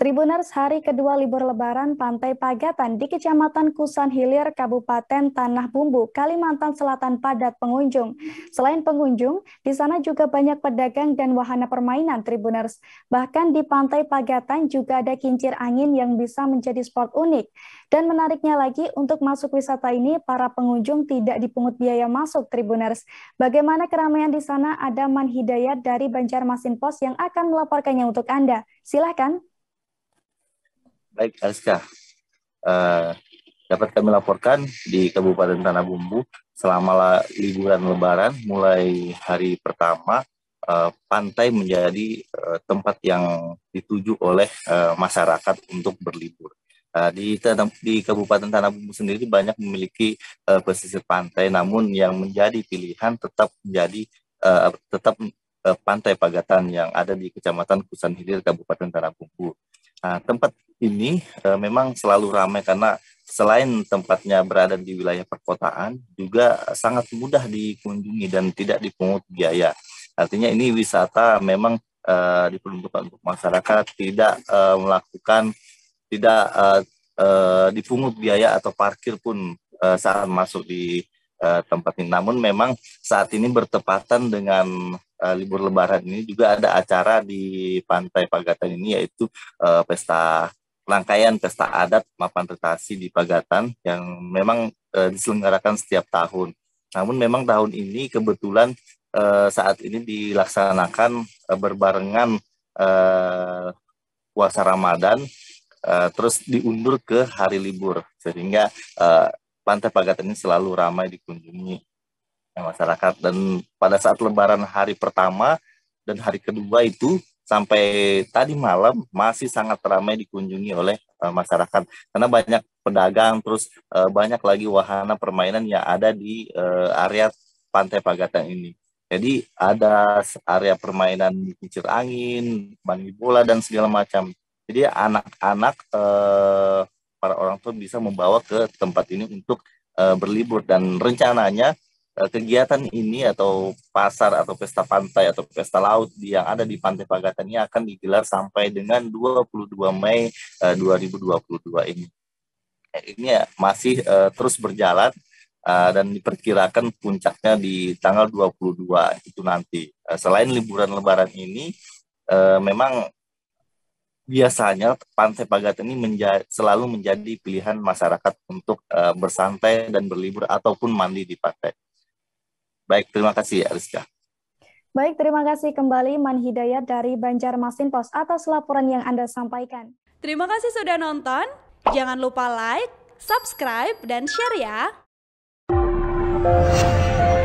Tribuners hari kedua libur lebaran Pantai Pagatan di Kecamatan Kusan Hilir, Kabupaten Tanah Bumbu, Kalimantan Selatan padat pengunjung. Selain pengunjung, di sana juga banyak pedagang dan wahana permainan Tribuners. Bahkan di Pantai Pagatan juga ada kincir angin yang bisa menjadi spot unik. Dan menariknya lagi, untuk masuk wisata ini, para pengunjung tidak dipungut biaya masuk Tribuners. Bagaimana keramaian di sana? Ada Man Hidayat dari Banjarmasin Pos yang akan melaporkannya untuk Anda. Silahkan. Baik, Ariska. Uh, eh, dapat kami laporkan di Kabupaten Tanah Bumbu selama liburan Lebaran mulai hari pertama uh, pantai menjadi uh, tempat yang dituju oleh uh, masyarakat untuk berlibur. Uh, di, di Kabupaten Tanah Bumbu sendiri banyak memiliki uh, pesisir pantai, namun yang menjadi pilihan tetap menjadi uh, tetap pantai Pagatan yang ada di Kecamatan Kusan Hilir, Kabupaten Tanah Bumbu. Nah, tempat ini uh, memang selalu ramai karena selain tempatnya berada di wilayah perkotaan, juga sangat mudah dikunjungi dan tidak dipungut biaya. Artinya ini wisata memang uh, diperuntukkan untuk masyarakat, tidak uh, melakukan, tidak uh, uh, dipungut biaya atau parkir pun uh, saat masuk di uh, tempat ini. Namun memang saat ini bertepatan dengan uh, libur lebaran ini juga ada acara di Pantai Pagatan ini yaitu uh, pesta rangkaian pesta adat mapan retasi di Pagatan yang memang uh, diselenggarakan setiap tahun. Namun memang tahun ini kebetulan uh, saat ini dilaksanakan uh, berbarengan uh, puasa Ramadan uh, terus diundur ke hari libur sehingga uh, Pantai Pagatan ini selalu ramai dikunjungi masyarakat dan pada saat lebaran hari pertama dan hari kedua itu sampai tadi malam masih sangat ramai dikunjungi oleh uh, masyarakat karena banyak pedagang terus uh, banyak lagi wahana permainan yang ada di uh, area pantai Pagatan ini. Jadi ada area permainan kincir angin, bangi bola dan segala macam. Jadi anak-anak uh, para orang tua bisa membawa ke tempat ini untuk berlibur dan rencananya Eh, kegiatan ini atau pasar atau pesta pantai atau pesta laut yang ada di Pantai Pagatan ini akan digelar sampai dengan 22 Mei 2022 eh, ini. Eh, ini ya masih terus berjalan dan diperkirakan puncaknya di tanggal 22 itu nanti. Selain liburan lebaran ini memang biasanya Pantai Pagatan ini menja selalu menjadi pilihan masyarakat untuk bersantai dan berlibur ataupun mandi di pantai. Baik, terima kasih Ariska Baik, terima kasih kembali Man Hidayat dari Banjarmasin Pos atas laporan yang Anda sampaikan. Terima kasih sudah nonton. Jangan lupa like, subscribe, dan share ya.